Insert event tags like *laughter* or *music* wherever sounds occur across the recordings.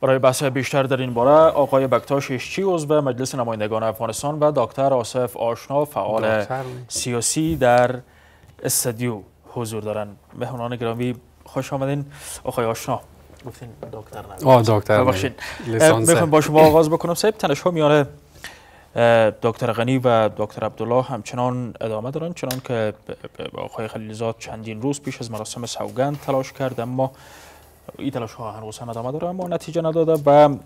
برای بحث بیشتر در این باره آقای بکتاش اشچی عضو مجلس نمایندگان افغانستان و دکتر آصف آشنا فعال سیاسی در استدیو حضور دارند مهمانان گرامی خوش آمدین آقای آشنا گفتین دکتر آه دکتر با شما آغاز بکنم سیب تنش ها میان دکتر غنی و دکتر عبدالله همچنان ادامه دارند چنان که آقای خلیلزاد چندین روز پیش از مراسم سوگند تلاش کرد اما این تلاش ها هنوز هم ادامه داره اما نتیجه نداده و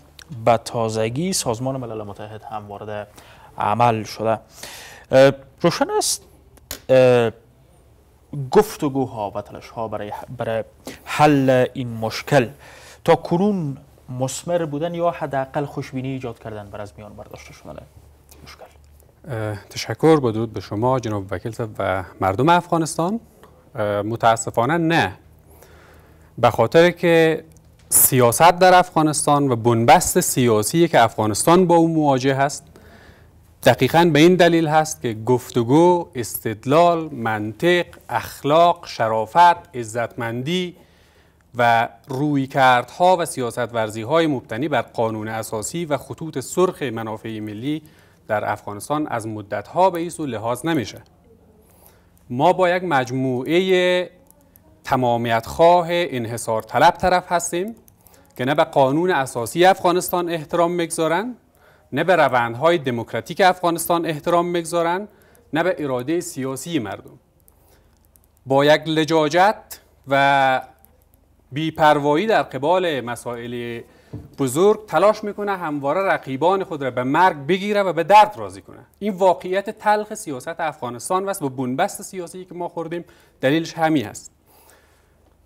به تازگی سازمان ملل متحد هم وارد عمل شده روشن است گفتگوها و تلاش ها برای, حل این مشکل تا کنون مسمر بودن یا حداقل خوشبینی ایجاد کردن بر از میان برداشته شدن مشکل تشکر با به شما جناب وکیل و مردم افغانستان متاسفانه نه به خاطر که سیاست در افغانستان و بنبست سیاسی که افغانستان با او مواجه هست دقیقا به این دلیل هست که گفتگو، استدلال، منطق، اخلاق، شرافت، عزتمندی و رویکردها و سیاست ورزی های مبتنی بر قانون اساسی و خطوط سرخ منافع ملی در افغانستان از مدت به ایسو لحاظ نمیشه ما با یک مجموعه تمامیت خواه انحصار طلب طرف هستیم که نه به قانون اساسی افغانستان احترام میگذارن نه به روندهای دموکراتیک افغانستان احترام میگذارن نه به اراده سیاسی مردم با یک لجاجت و بیپروایی در قبال مسائل بزرگ تلاش میکنه همواره رقیبان خود را به مرگ بگیره و به درد راضی کنه این واقعیت تلخ سیاست افغانستان و با بنبست سیاسی که ما خوردیم دلیلش همی هست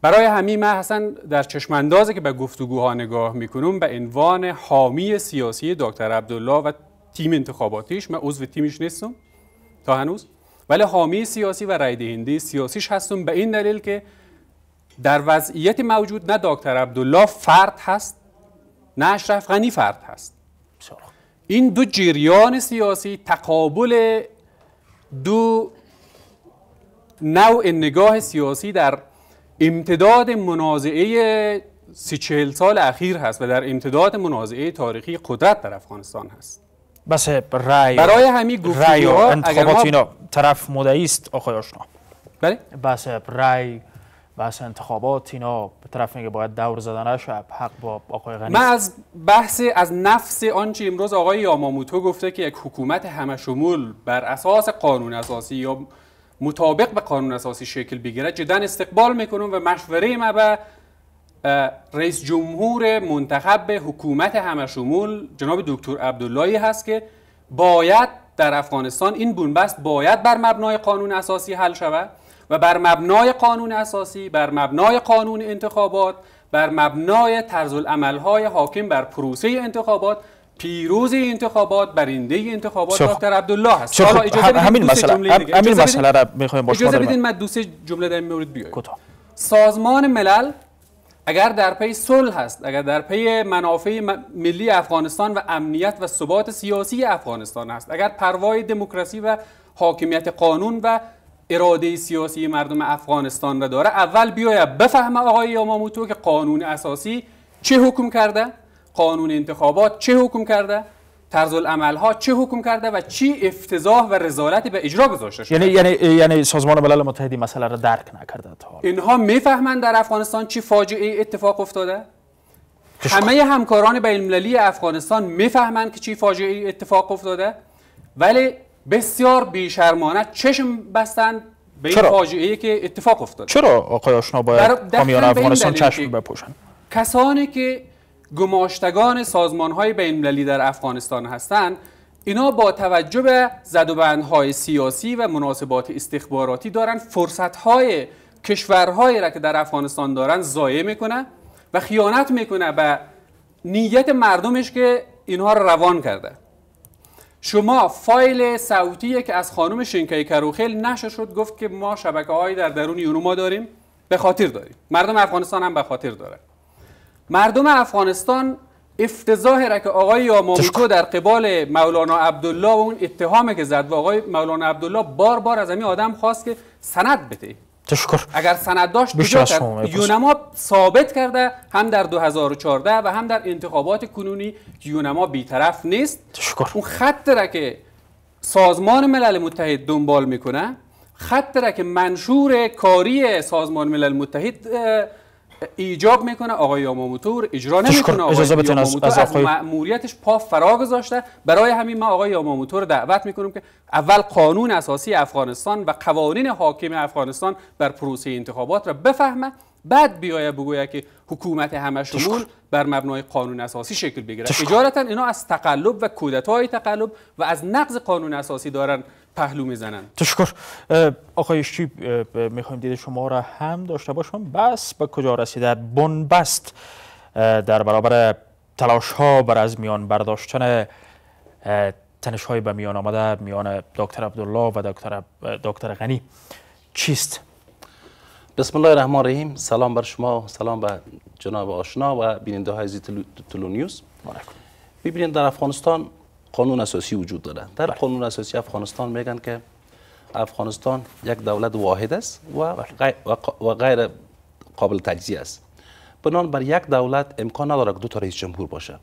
برای همین من حسن در اندازی که به گفتگوها نگاه میکنم به عنوان حامی سیاسی دکتر عبدالله و تیم انتخاباتیش من عضو تیمش نیستم تا هنوز ولی حامی سیاسی و رای دهنده سیاسیش هستم به این دلیل که در وضعیت موجود نه دکتر عبدالله فرد هست نه اشرف غنی فرد هست این دو جریان سیاسی تقابل دو نوع نگاه سیاسی در امتداد منازعه سی چهل سال اخیر هست و در امتداد منازعه تاریخی قدرت در افغانستان هست بس رای برای همین گفتگی ها انتخابات اینا طرف مدعی است آقای آشنا بله بس رای بحث انتخابات اینا طرف میگه باید دور زدن شب حق با آقای غنی من از بحث از نفس آنچه امروز آقای یاماموتو گفته که یک حکومت همشمول بر اساس قانون اساسی یا مطابق به قانون اساسی شکل بگیرد جدا استقبال میکنم و مشوره ما به رئیس جمهور منتخب حکومت همشمول جناب دکتر عبداللهی هست که باید در افغانستان این بونبست باید بر مبنای قانون اساسی حل شود و بر مبنای قانون اساسی بر مبنای قانون انتخابات بر مبنای طرز های حاکم بر پروسه انتخابات پیروز انتخابات برنده انتخابات خب. دکتر عبدالله هست خب. حالا اجازه بدید همین مسئله همین را میخوایم اجازه بدید من دو سه جمله در این مورد سازمان ملل اگر در پی صلح هست اگر در پی منافع ملی افغانستان و امنیت و ثبات سیاسی افغانستان است اگر پروای دموکراسی و حاکمیت قانون و اراده سیاسی مردم افغانستان را داره اول بیاید بفهمه آقای یاماموتو که قانون اساسی چه حکم کرده قانون انتخابات چه حکم کرده طرز ها چه حکم کرده و چی افتضاح و رزالت به اجرا گذاشته شده یعنی یعنی یعنی سازمان ملل متحد مسئله را درک نکرده تا اینها میفهمند در افغانستان چی فاجعه اتفاق افتاده همه همکاران بین المللی افغانستان میفهمند که چی فاجعه اتفاق افتاده ولی بسیار بیشرمانه چشم بستند به این فاجعه که اتفاق افتاده چرا آقای آشنا باید حامیان افغانستان چشم بپوشن کسانی که گماشتگان سازمان های بین در افغانستان هستند اینا با توجه به زدوبندهای سیاسی و مناسبات استخباراتی دارن فرصتهای کشورهایی را که در افغانستان دارن ضایع میکنه و خیانت میکنه به نیت مردمش که اینها رو روان کرده شما فایل صوتی که از خانم شینکای کروخیل نشر شد گفت که ما شبکه در درون یونو ما داریم به خاطر داریم مردم افغانستان هم به خاطر داره مردم افغانستان افتضاح که آقای یامامیکو در قبال مولانا عبدالله و اون اتهامی که زد و آقای مولانا عبدالله بار بار از همین آدم خواست که سند بده تشکر اگر سند داشت یونما ثابت کرده هم در 2014 و هم در انتخابات کنونی که یونما بیطرف نیست تشکر اون خط را که سازمان ملل متحد دنبال میکنه خط را که منشور کاری سازمان ملل متحد ایجاب میکنه آقای یاماموتور اجرا نمیکنه آقای بتون از, از مأموریتش پا فرا گذاشته برای همین ما آقای رو دعوت میکنم که اول قانون اساسی افغانستان و قوانین حاکم افغانستان بر پروسه انتخابات را بفهمه بعد بیاید بگوید که حکومت شمول بر مبنای قانون اساسی شکل بگیرد اجارتا اینا از تقلب و کودتای تقلب و از نقض قانون اساسی دارن پهلو میزنن تشکر آقای شیب میخوایم دید شما را هم داشته باشم بس به کجا رسیده بنبست در برابر تلاش ها بر از میان برداشتن تنش های به میان آمده میان دکتر عبدالله و دکتر غنی چیست بسم الله الرحمن الرحیم سلام بر شما سلام به جناب آشنا و بیننده های زی تلو نیوز ببینید در افغانستان قانون اساسی وجود داره در قانون اساسی افغانستان میگن که افغانستان یک دولت واحد است و غیر قابل تجزیه است بنان بر یک دولت امکان نداره که دو تا رئیس جمهور باشه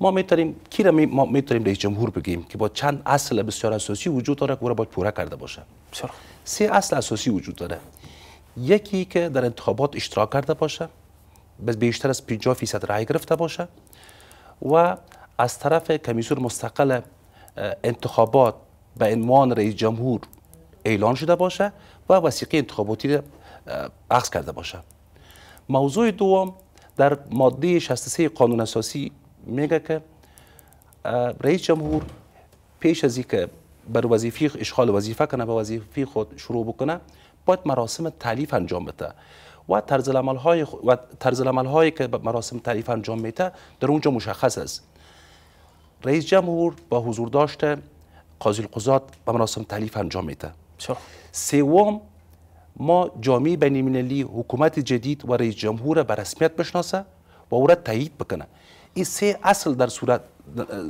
ما میتونیم کی را ما رئیس جمهور بگیم که با چند اصل بسیار اساسی وجود داره که او را باید پوره کرده باشه سه اصل اساسی وجود داره یکی که در انتخابات اشتراک کرده باشه بیشتر از 50 فیصد رای گرفته باشه و از طرف کمیسیون مستقل انتخابات به عنوان رئیس جمهور اعلان شده باشه و وسیقه انتخاباتی عقص کرده باشه موضوع دوم در ماده 63 قانون اساسی میگه که رئیس جمهور پیش از اینکه بر وظیفه اشغال وظیفه کنه به وظیفه خود شروع بکنه باید مراسم تعلیف انجام بده و طرز های و طرز هایی که مراسم تعلیف انجام میده در اونجا مشخص است رئیس جمهور با حضور داشته قاضی القضات با مراسم تعلیف انجام میده سوم ما جامعه بین المللی حکومت جدید و رئیس جمهور به رسمیت بشناسه و او را تایید بکنه این سه اصل در صورت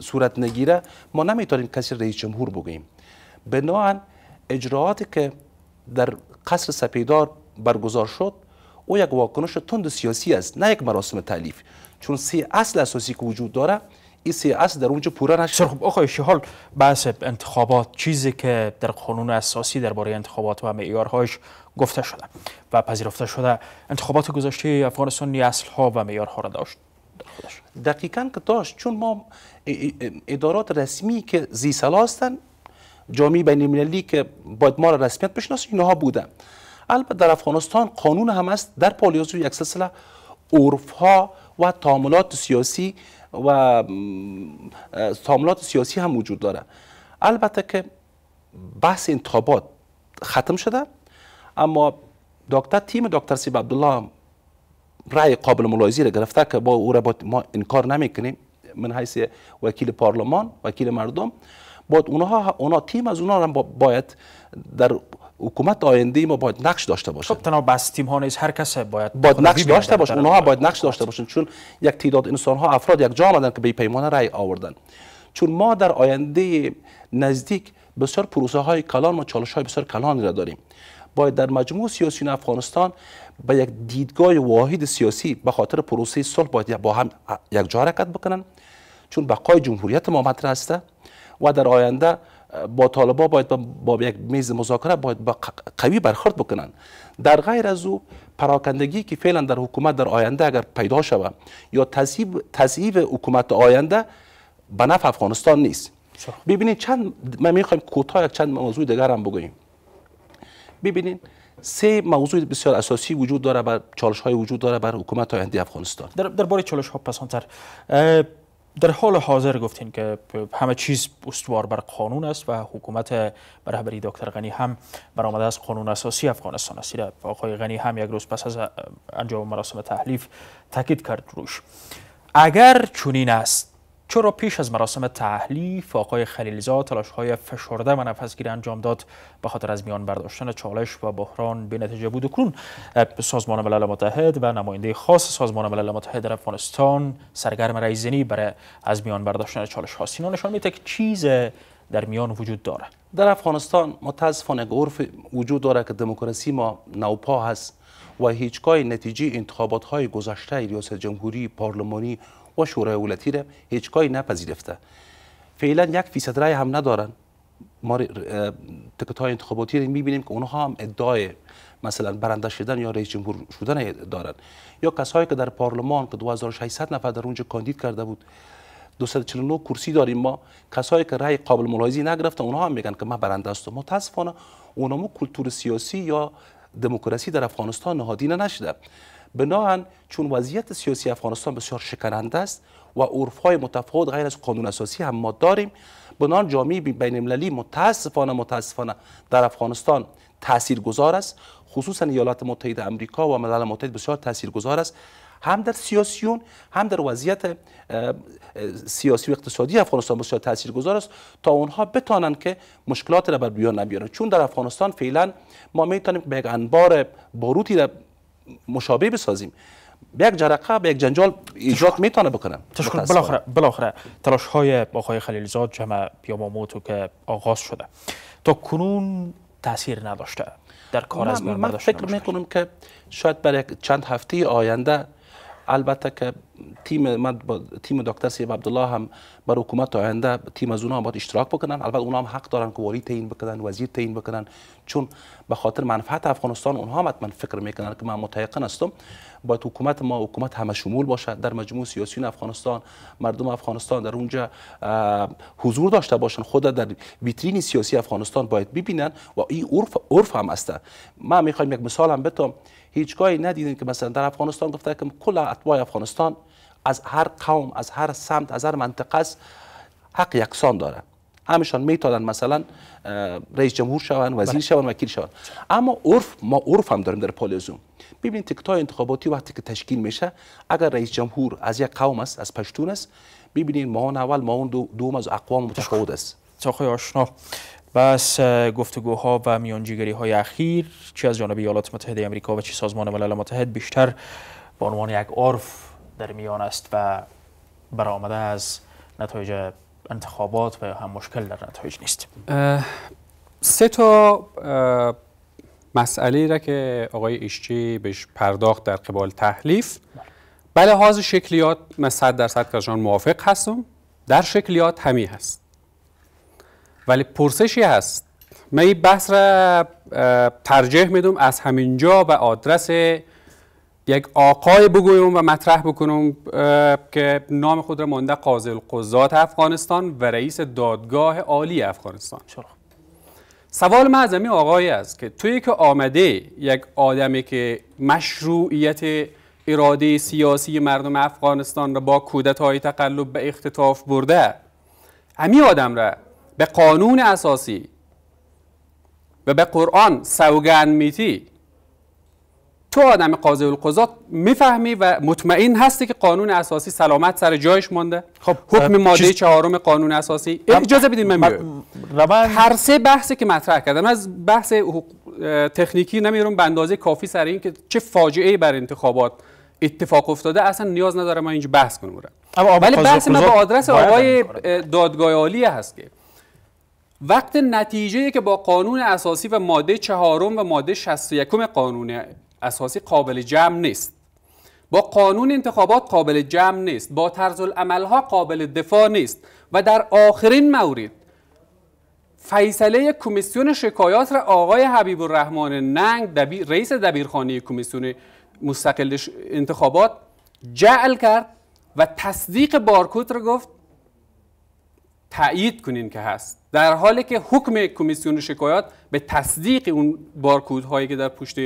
صورت نگیره ما نمیتونیم کسی رئیس جمهور بگیم بنا اجراعاتی که در قصر سپیدار برگزار شد او یک واکنش تند سیاسی است نه یک مراسم تعلیف چون سه اصل اساسی که وجود داره این سه اصل در اونجا پورا نشد خب آقای شهال بحث انتخابات چیزی که در قانون اساسی درباره انتخابات و معیارهایش گفته شده و پذیرفته شده انتخابات گذشته افغانستان اصل ها و معیارها را داشت دقیقا که داشت چون ما ادارات رسمی که زی هستند جامعه بین المللی که باید ما را رسمیت بشناسه اینها بودن البته در افغانستان قانون هم است در پالیازو یک سلسله عرف ها و تعاملات سیاسی و تعاملات سیاسی هم وجود داره البته که بحث انتخابات ختم شده اما دکتر تیم دکتر سیب عبدالله رای قابل ملاحظه را گرفته که با او را ما انکار نمیکنیم من حیث وکیل پارلمان وکیل مردم باید اونها اونا تیم از اونها هم باید در حکومت آینده ما باید نقش داشته باشه خب تنها بس تیم ها نیست هر کس باید باید نقش داشته باشه اونها باید نقش داشته باشن چون یک تعداد انسان ها افراد یک جا آمدن که به پیمانه رای آوردن چون ما در آینده نزدیک بسیار پروسه های کلان و چالش های بسیار کلانی را داریم باید در مجموع سیاسی افغانستان به یک دیدگاه واحد سیاسی به خاطر پروسه صلح باید با هم یک جا حرکت بکنن چون بقای جمهوریت ما مطرح هسته و در آینده با طالبا باید با, یک میز مذاکره باید با قوی برخورد بکنند در غیر از او پراکندگی که فعلا در حکومت در آینده اگر پیدا شود یا تضعیف حکومت آینده به نفع افغانستان نیست ببینید چند من میخوایم کوتاه یک چند موضوع دیگر هم بگوییم ببینید سه موضوع بسیار اساسی وجود داره بر چالش های وجود داره بر حکومت آینده افغانستان در, در چالش ها پسانتر در حال حاضر گفتین که همه چیز استوار بر قانون است و حکومت برهبری دکتر غنی هم برآمده از قانون اساسی افغانستان است آقای غنی هم یک روز پس از انجام مراسم تحلیف تاکید کرد روش اگر چنین است چرا پیش از مراسم تحلیف آقای تلاش های فشرده و نفسگیر انجام داد به خاطر از میان برداشتن چالش و بحران به نتیجه بود کنون سازمان ملل متحد و نماینده خاص سازمان ملل متحد در افغانستان سرگرم رئیزنی برای از میان برداشتن چالش هاست نشان میده که چیز در میان وجود داره در افغانستان متاسفانه گرف وجود داره که دموکراسی ما نوپا هست و هیچگاه نتیجه انتخابات گذشته ریاست جمهوری پارلمانی و شورای ولتی را هیچ کاری نپذیرفته فعلا یک فیصد رای هم ندارن ما تکت های انتخاباتی رو میبینیم که اونها هم ادعای مثلا برنده شدن یا رئیس جمهور شدن دارن یا کسایی که در پارلمان که 2600 نفر در اونجا کاندید کرده بود 249 کرسی داریم ما کسایی که رای قابل ملاحظه نگرفتن اونها هم میگن که من برنده هستم متاسفانه اونها مو کلتور سیاسی یا دموکراسی در افغانستان نهادینه نشده بناهن چون وضعیت سیاسی افغانستان بسیار شکننده است و های متفاوت غیر از قانون اساسی هم ما داریم بنان جامعه بین المللی متاسفانه متاسفانه در افغانستان تاثیرگذار است خصوصا ایالات متحده آمریکا و ملل متحد بسیار تاثیرگذار است هم در سیاسیون هم در وضعیت سیاسی و اقتصادی افغانستان بسیار گذار است تا اونها بتانند که مشکلات را بر بیان نبیارن چون در افغانستان فعلا ما میتونیم به یک انبار باروتی را مشابه بسازیم به یک جرقه به یک جنجال ایجاد میتونه بکنه تشکر بالاخره بالاخره تلاش های آقای خلیلزاد جمع پیاماموتو که آغاز شده تا کنون تاثیر نداشته در کار از من, من فکر میکنم که شاید برای چند هفته آینده البته که تیم تیم دکتر سیب عبدالله هم بر حکومت آینده تیم از اونها باید اشتراک بکنن البته اونها هم حق دارن که ولی تعیین بکنن وزیر تعیین بکنن چون به خاطر منفعت افغانستان اونها هم فکر میکنن که من متیقن هستم با حکومت ما حکومت همه شمول باشه در مجموع سیاسی افغانستان مردم افغانستان در اونجا حضور داشته باشن خود در ویترین سیاسی افغانستان باید ببینن و این عرف عرف هم است ما میخوایم یک مثال هم هیچگاهی ندیدین که مثلا در افغانستان گفته که کل اتباع افغانستان از هر قوم از هر سمت از هر منطقه است حق یکسان داره همشان میتادن مثلا رئیس جمهور شون وزیر بله. شون وکیل شون اما عرف ما عرف هم داریم در پالیزوم ببینید تکتای انتخاباتی وقتی که تشکیل میشه اگر رئیس جمهور از یک قوم است از پشتون است ببینید ما اول ما اون دوم از اقوام متفاوت است آشنا بس گفتگوها و میانجیگری های اخیر چه از جانب ایالات متحده آمریکا و چه سازمان ملل متحد بیشتر به عنوان یک عرف در میان است و برآمده از نتایج انتخابات و هم مشکل در نتایج نیست سه تا مسئله را که آقای ایشچی بهش پرداخت در قبال تحلیف بله حاضر شکلیات من صد درصد که موافق هستم در شکلیات همی هست ولی پرسشی هست من این بحث را ترجیح میدم از همینجا به آدرس یک آقای بگویم و مطرح بکنم که نام خود را مانده قاضی القضات افغانستان و رئیس دادگاه عالی افغانستان چرا؟ سوال من از همین آقایی است که توی که آمده یک آدمی که مشروعیت اراده سیاسی مردم افغانستان را با کودت های تقلب به اختطاف برده همین آدم را به قانون اساسی و به قرآن سوگن میتی تو آدم قاضی القضات میفهمی و مطمئن هستی که قانون اساسی سلامت سر جایش مانده خب حکم ماده چهارم قانون اساسی اجازه بدین من میگم هر سه بحثی که مطرح کردم از بحث تکنیکی نمیرم به اندازه کافی سر این که چه فاجعه بر انتخابات اتفاق افتاده اصلا نیاز نداره ما اینجا بحث کنم ولی بحث من به آدرس آقای دادگاه عالی هست که وقت نتیجه که با قانون اساسی و ماده چهارم و ماده 61 قانون اساسی قابل جمع نیست با قانون انتخابات قابل جمع نیست با طرز ها قابل دفاع نیست و در آخرین مورد فیصله کمیسیون شکایات را آقای حبیب الرحمن ننگ رئیس دبیرخانه کمیسیون مستقل انتخابات جعل کرد و تصدیق بارکوت را گفت تایید کنین که هست در حالی که حکم کمیسیون شکایات به تصدیق اون بارکود هایی که در پشت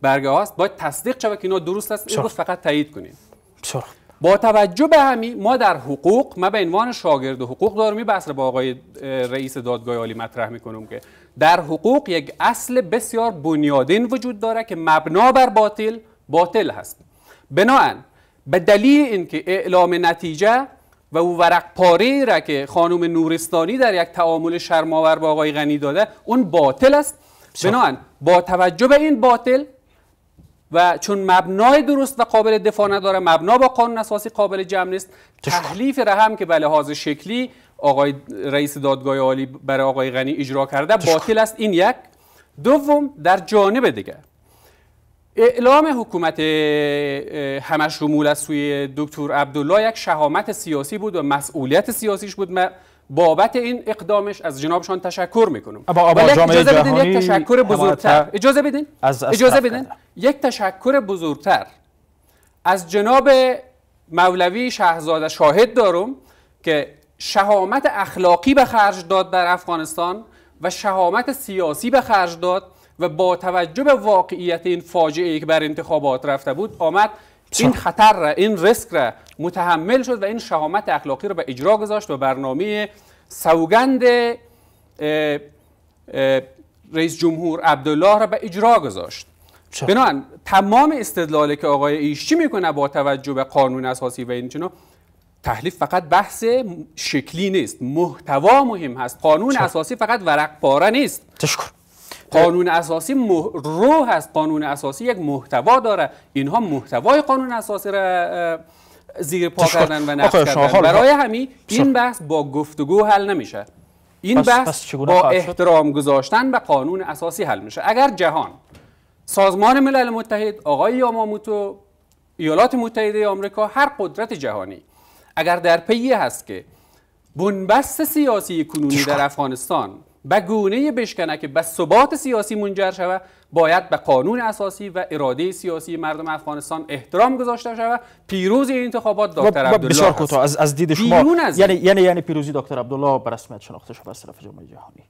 برگه هاست باید تصدیق شود که اینا درست است امروز فقط تایید کنین با توجه به همین، ما در حقوق من به عنوان شاگرد حقوق دارم بحث با آقای رئیس دادگاه عالی مطرح میکنم که در حقوق یک اصل بسیار بنیادین وجود داره که مبنا بر باطل باطل هست بناهن به دلیل اینکه اعلام نتیجه و او ورق پاره را که خانم نورستانی در یک تعامل شرماور با آقای غنی داده اون باطل است بنابراین با توجه به این باطل و چون مبنای درست و قابل دفاع نداره مبنا با قانون اساسی قابل جمع نیست تحلیف رحم که به لحاظ شکلی آقای رئیس دادگاه عالی برای آقای غنی اجرا کرده باطل است این یک دوم در جانب دیگر اعلام حکومت همشمول از سوی دکتر عبدالله یک شهامت سیاسی بود و مسئولیت سیاسیش بود من بابت این اقدامش از جنابشان تشکر میکنم اجازه بدین یک تشکر بزرگتر اجازه بدین از اجازه بدین یک تشکر بزرگتر از جناب مولوی شهزاده شاهد دارم که شهامت اخلاقی به خرج داد در افغانستان و شهامت سیاسی به خرج داد و با توجه به واقعیت این فاجعه که بر انتخابات رفته بود آمد این خطر را این ریسک را متحمل شد و این شهامت اخلاقی را به اجرا گذاشت و برنامه سوگند رئیس جمهور عبدالله را به اجرا گذاشت بنابراین تمام استدلالی که آقای ایشچی میکنه با توجه به قانون اساسی و این چنو تحلیف فقط بحث شکلی نیست محتوا مهم هست قانون اساسی فقط ورق پاره نیست تشکر قانون اساسی مح... روح است قانون اساسی یک محتوا داره اینها محتوای قانون اساسی را زیر پا خب، کردن و نقض کردن برای همین خب، این بحث با گفتگو حل نمیشه این بس بحث با احترام گذاشتن به قانون اساسی حل میشه اگر جهان سازمان ملل متحد آقای یاماموتو ایالات متحده آمریکا هر قدرت جهانی اگر در پی هست که بنبست سیاسی کنونی در افغانستان به گونه بشکنه که به ثبات سیاسی منجر شود باید به قانون اساسی و اراده سیاسی مردم افغانستان احترام گذاشته شود پیروز این انتخابات دکتر عبدالله بسیار کوتاه از از دید شما یعنی یعنی یعنی پیروزی دکتر عبدالله به رسمیت شناخته شده از طرف جامعه جهانی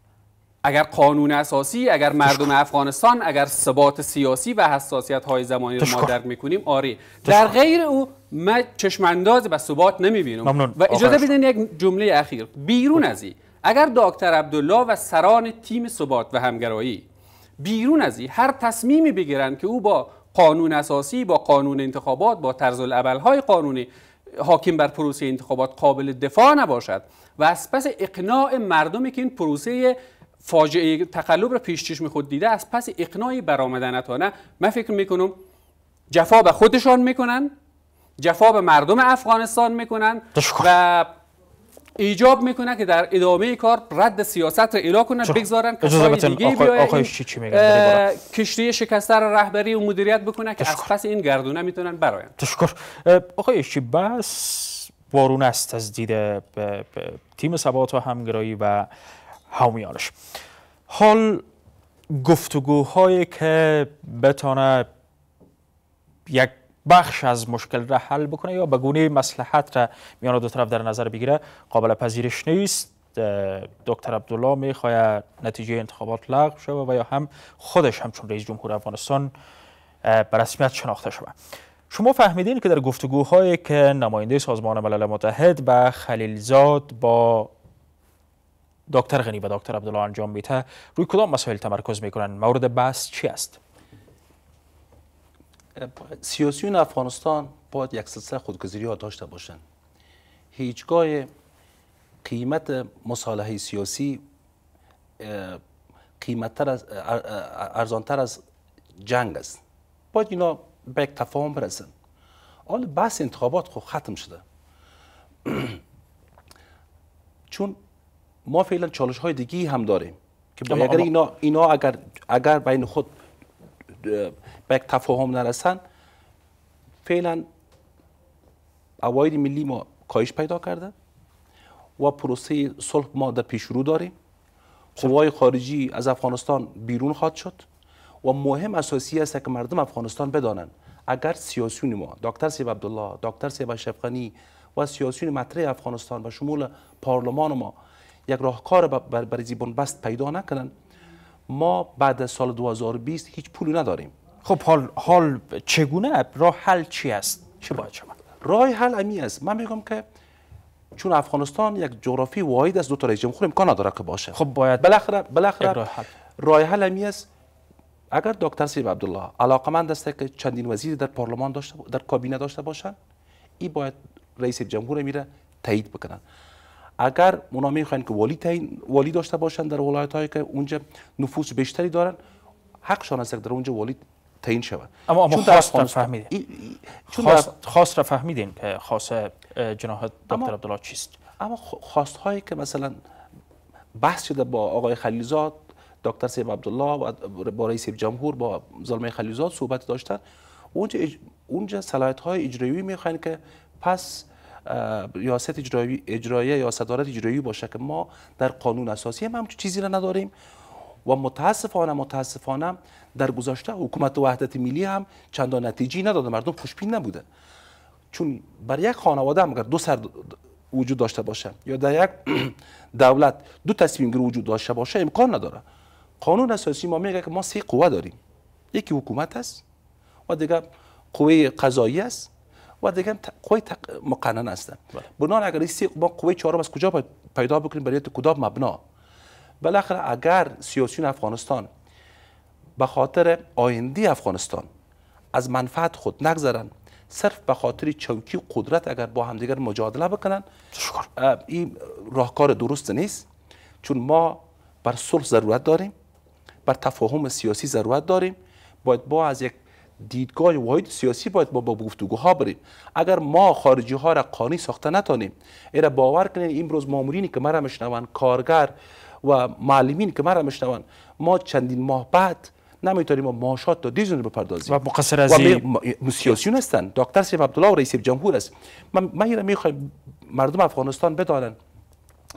اگر قانون اساسی اگر مردم افغانستان اگر ثبات سیاسی و حساسیت های زمانی رو ما درک میکنیم آری در غیر او من چشمانداز به ثبات نمیبینم و اجازه بدین یک جمله اخیر بیرون خب. از اگر داکتر عبدالله و سران تیم ثبات و همگرایی بیرون از این هر تصمیمی بگیرند که او با قانون اساسی با قانون انتخابات با طرز های قانونی حاکم بر پروسه انتخابات قابل دفاع نباشد و از پس اقناع مردمی که این پروسه فاجعه تقلب را پیش چشم خود دیده از پس اقناعی نه من فکر میکنم جفا به خودشان میکنن جفا به مردم افغانستان میکنن و ایجاب میکنه که در ادامه کار رد سیاست را اعلام کنند بگذارن کسای دیگه کشتی شکسته رهبری و مدیریت بکنه که از پس این گردونه میتونن براین تشکر آقای چی بس بارون است از دید تیم ثبات و همگرایی و همیانش حال گفتگوهایی که بتانه یک بخش از مشکل را حل بکنه یا به گونه مسلحت را میان دو طرف در نظر بگیره قابل پذیرش نیست دکتر عبدالله میخواهد نتیجه انتخابات لغو شود و یا هم خودش همچون رئیس جمهور افغانستان به رسمیت شناخته شود شما فهمیدین که در گفتگوهایی که نماینده سازمان ملل متحد به خلیلزاد با دکتر غنی و دکتر عبدالله انجام میته روی کدام مسائل تمرکز میکنن مورد بحث چی است سیاسیون افغانستان باید یک سلسله خودگذری ها داشته باشند هیچگاه قیمت مصالحه سیاسی قیمتتر ارزانتر از جنگ است باید اینا به یک تفاهم برسن حال بحث انتخابات خو خب ختم شده *clears throat* چون ما فعلا چالش های دیگی هم داریم که اگر اینا, اینا اگر اگر بین خود به یک تفاهم نرسن فعلا عواید ملی ما کاهش پیدا کرده و پروسه صلح ما در پیش رو داریم قوای خارجی از افغانستان بیرون خواهد شد و مهم اساسی است که مردم افغانستان بدانند اگر سیاسیون ما دکتر سیب عبدالله دکتر سیب شفقانی و سیاسیون مطرح افغانستان و شمول پارلمان ما یک راهکار برای زیبان بست پیدا نکنند ما بعد از سال 2020 هیچ پولی نداریم خب حال حال چگونه راه حل چی است چه باید شود راه حل امی است من میگم که چون افغانستان یک جغرافی واحد از دو تا رئیس جمهور امکان نداره که باشه خب باید بالاخره بالاخره راه حل امی است اگر دکتر سیب عبدالله علاقمند است که چندین وزیر در پارلمان داشته در کابینه داشته باشند این باید رئیس جمهور میره تایید بکنن اگر اونا میخواین که والی تاین، داشته باشن در ولایت هایی که اونجا نفوس بیشتری دارن حقشان است که در اونجا والی تعیین شود اما اما خاص را فهمیدین خاص, را فهمیدین که خاص جناح دکتر عبدالله چیست اما خواست هایی که مثلا بحث شده با آقای خلیزات، دکتر سیب عبدالله و با رئیس جمهور با ظلمه خلیزاد صحبت داشتن اونجا اونجا صلاحیت های اجرایی میخواین که پس ریاست اجرایی اجرایی یا صدارت اجرایی باشه که ما در قانون اساسی هم همچون چیزی را نداریم و متاسفانه متاسفانه در گذشته حکومت وحدت ملی هم چندان نتیجه نداده مردم خوشبین نبوده چون بر یک خانواده هم اگر دو سر وجود داشته باشه یا در یک *clears throat* دولت دو تصمیم وجود داشته باشه امکان نداره قانون اساسی ما میگه که ما سه قوه داریم یکی حکومت است و دیگه قوه قضایی است و دیگه قوی مقنن هستند بله. بنابراین اگر این ما قوی چهارم از کجا پیدا بکنیم برای کدام مبنا بالاخره اگر سیاسیون افغانستان به خاطر آینده افغانستان از منفعت خود نگذرن صرف به خاطر چوکی قدرت اگر با همدیگر مجادله بکنن این راهکار درست نیست چون ما بر صلح ضرورت داریم بر تفاهم سیاسی ضرورت داریم باید با از یک دیدگاه واحد سیاسی باید ما با گفتگوها بریم اگر ما خارجی ها را قانی ساخته نتانیم ایرا باور کنین امروز مامورینی که را مشنون کارگر و معلمین که را مشنون ما چندین ماه بعد نمیتونیم ما ماشات تا دیزون بپردازیم و مقصر از سیاسیون هستن دکتر سیف عبدالله و رئیس جمهور است من من را مردم افغانستان بدانن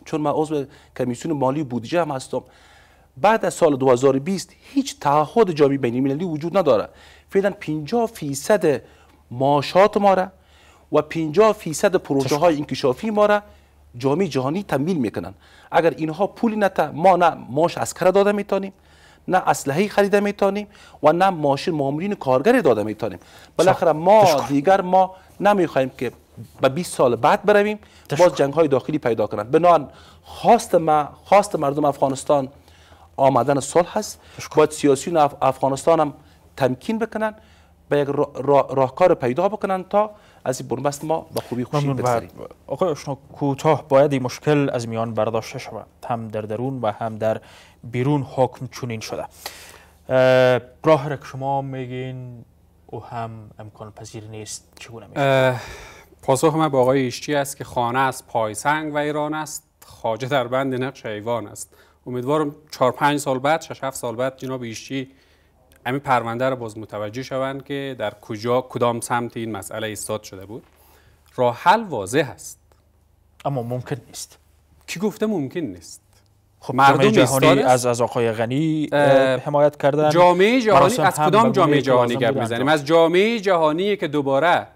چون من عضو کمیسیون مالی بودجه هم هستم بعد از سال 2020 هیچ تعهد جامعه بین المللی وجود نداره فعلا 50 فیصد معاشات ما را و 50 فیصد پروژه های انکشافی ما را جامعه جهانی تمیل میکنن اگر اینها پولی نتا ما نه ماش اسکر داده میتونیم نه اسلحه خریده میتونیم و نه ماشین مامورین کارگر داده میتونیم بالاخره ما دیگر ما نمیخوایم که به 20 سال بعد برویم باز جنگ های داخلی پیدا کنند بنان خواست ما خواست مردم افغانستان آمدن صلح هست باید سیاسیون اف... افغانستان هم تمکین بکنن به یک راهکار پیدا بکنن تا از این بنبست ما به خوبی خوشی بگذاریم. آقای آشنا کوتاه باید این مشکل از میان برداشته شود هم در درون و هم در بیرون حکم چنین شده راه را که شما میگین او هم امکان پذیر نیست چگونه میشه پاسخ من با آقای ایشچی است که خانه از پایسنگ و ایران است خاجه در بند نقش ایوان است امیدوارم چهار پنج سال بعد شش 7 سال بعد جناب ایشچی همین پرونده رو باز متوجه شوند که در کجا کدام سمت این مسئله ایستاد شده بود راه حل واضح است اما ممکن نیست کی گفته ممکن نیست خب مردم جهانی از از آقای غنی حمایت کردن جامعه جهانی از کدام جامعه جهانی گپ میزنیم از جامعه جهانی که دوباره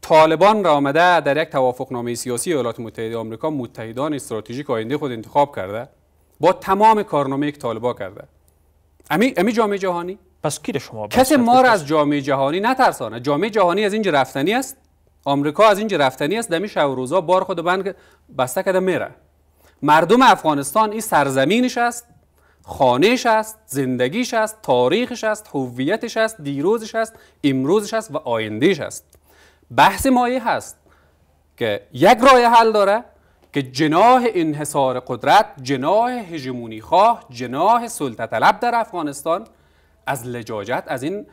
طالبان را آمده در یک نامه سیاسی ایالات متحده آمریکا متحدان استراتژیک آینده خود انتخاب کرده با تمام کارنامه یک طالبا کرده امی امی جامعه جهانی پس کی شما کسی ما را از جامعه جهانی نترسانه جامعه جهانی از اینجا رفتنی است آمریکا از اینجا رفتنی است دمی شب و روزا بار خود بند بسته کده میره مردم افغانستان این سرزمینش است خانهش است زندگیش است تاریخش است هویتش است دیروزش است امروزش است و آیندهش است بحث مایه هست که یک راه حل داره که جناه انحصار قدرت جناه هژمونی خواه جناه سلطه طلب در افغانستان از لجاجت از این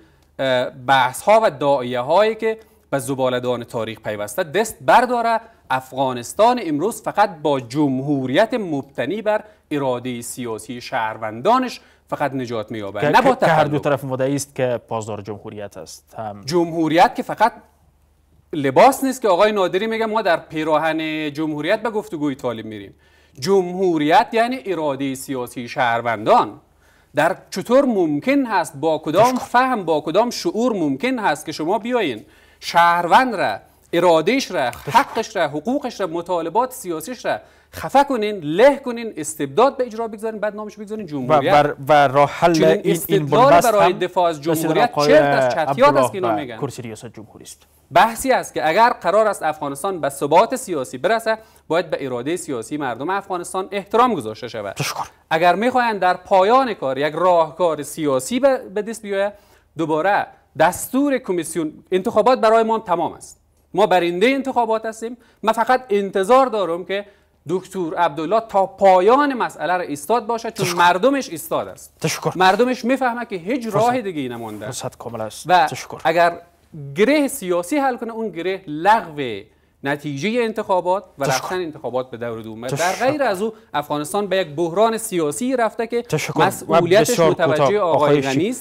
بحث ها و دائیه هایی که به زبالدان تاریخ پیوسته دست برداره افغانستان امروز فقط با جمهوریت مبتنی بر اراده سیاسی شهروندانش فقط نجات مییابد که هر دو طرف مدعی است که پاسدار جمهوریت است جمهوریت که فقط لباس نیست که آقای نادری میگه ما در پیراهن جمهوریت به گفتگوی طالب میریم جمهوریت یعنی اراده سیاسی شهروندان در چطور ممکن هست با کدام فهم با کدام شعور ممکن هست که شما بیاین شهروند را ارادهش را حقش را حقوقش را مطالبات سیاسیش را خفه کنین له کنین استبداد به اجرا بگذارین بعد نامش بگذارین جمهوریت و, و, راه حل این این برای دفاع از جمهوریت چرت از است که اینا میگن کرسی ریاست جمهوری است بحثی است که اگر قرار است افغانستان به ثبات سیاسی برسه باید به اراده سیاسی مردم افغانستان احترام گذاشته شود اگر میخواین در پایان کار یک راهکار سیاسی به دست بیاید دوباره دستور کمیسیون انتخابات برای ما تمام است ما برنده انتخابات هستیم من فقط انتظار دارم که دکتر عبدالله تا پایان مسئله را ایستاد باشد چون مردمش ایستاد است تشکر. مردمش میفهمه که هیچ راه دیگه نمانده است و تشکر. اگر گره سیاسی حل کنه اون گره لغو نتیجه انتخابات و رفتن انتخابات به دور دوم در غیر از او افغانستان به یک بحران سیاسی رفته که مسئولیتش متوجه آقای غنی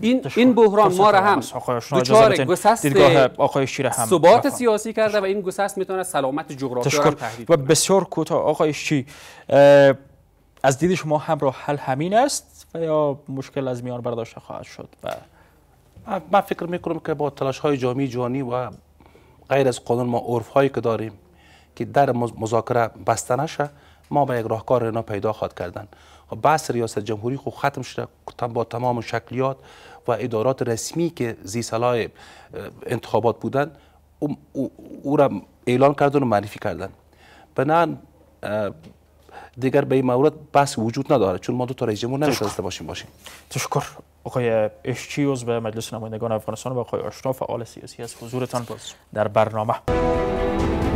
این این بحران ما را هم دچار گسست آقای هم ثبات سیاسی کرده و این گسست میتونه سلامت جغرافیا را تهدید و بسیار کوتاه آقای شی از دید شما هم حل همین است و یا مشکل از میان برداشته خواهد شد و من فکر میکنم که با تلاش های جامعه جهانی و غیر از قانون ما عرف هایی که داریم که در مذاکره بسته نشه ما به یک راهکار اینا پیدا خواهد کردن خب، بحث ریاست جمهوری خود خب ختم شده با تمام شکلیات و ادارات رسمی که زی سلای انتخابات بودن او, او, او را اعلان کردن و معرفی کردن بنان دیگر به این مورد بس وجود نداره چون ما دو تا رئیس جمهور نمیتونسته باشیم باشیم تشکر آقای اشچی به مجلس نمایندگان افغانستان و آقای آشنا فعال سیاسی از حضورتان باز در برنامه